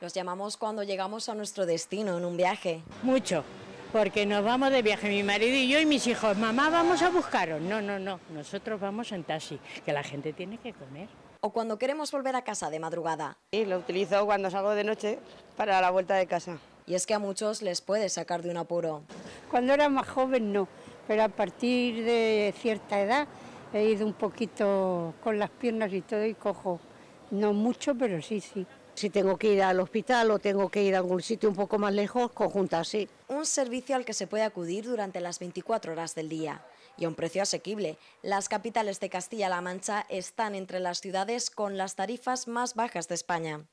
Los llamamos cuando llegamos a nuestro destino en un viaje. Mucho, porque nos vamos de viaje mi marido y yo y mis hijos. Mamá, vamos a buscaros. No, no, no, nosotros vamos en taxi, que la gente tiene que comer. O cuando queremos volver a casa de madrugada. Sí, lo utilizo cuando salgo de noche para la vuelta de casa. Y es que a muchos les puede sacar de un apuro. Cuando era más joven no, pero a partir de cierta edad he ido un poquito con las piernas y todo y cojo. No mucho, pero sí, sí. Si tengo que ir al hospital o tengo que ir a algún sitio un poco más lejos, conjunta sí. Un servicio al que se puede acudir durante las 24 horas del día y a un precio asequible. Las capitales de Castilla-La Mancha están entre las ciudades con las tarifas más bajas de España.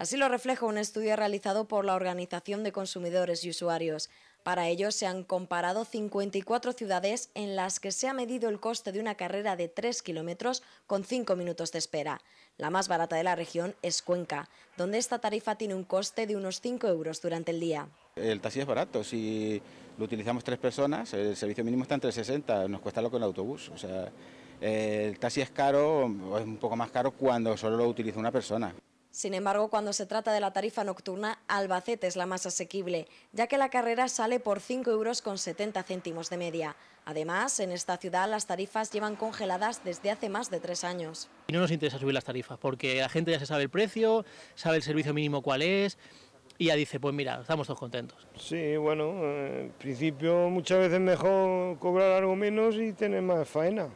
Así lo refleja un estudio realizado por la Organización de Consumidores y Usuarios. Para ello se han comparado 54 ciudades en las que se ha medido el coste de una carrera de 3 kilómetros con 5 minutos de espera. La más barata de la región es Cuenca, donde esta tarifa tiene un coste de unos 5 euros durante el día. El taxi es barato, si lo utilizamos tres personas, el servicio mínimo está entre 60, nos cuesta lo que el autobús. O sea, el taxi es caro, es un poco más caro cuando solo lo utiliza una persona. Sin embargo, cuando se trata de la tarifa nocturna, Albacete es la más asequible, ya que la carrera sale por 5,70 euros con céntimos de media. Además, en esta ciudad las tarifas llevan congeladas desde hace más de tres años. Y no nos interesa subir las tarifas, porque la gente ya se sabe el precio, sabe el servicio mínimo cuál es, y ya dice, pues mira, estamos todos contentos. Sí, bueno, en principio muchas veces mejor cobrar algo menos y tener más faena.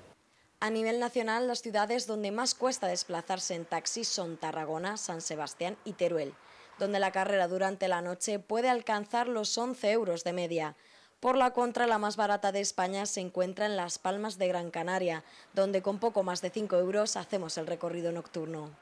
A nivel nacional, las ciudades donde más cuesta desplazarse en taxi son Tarragona, San Sebastián y Teruel, donde la carrera durante la noche puede alcanzar los 11 euros de media. Por la contra, la más barata de España se encuentra en Las Palmas de Gran Canaria, donde con poco más de 5 euros hacemos el recorrido nocturno.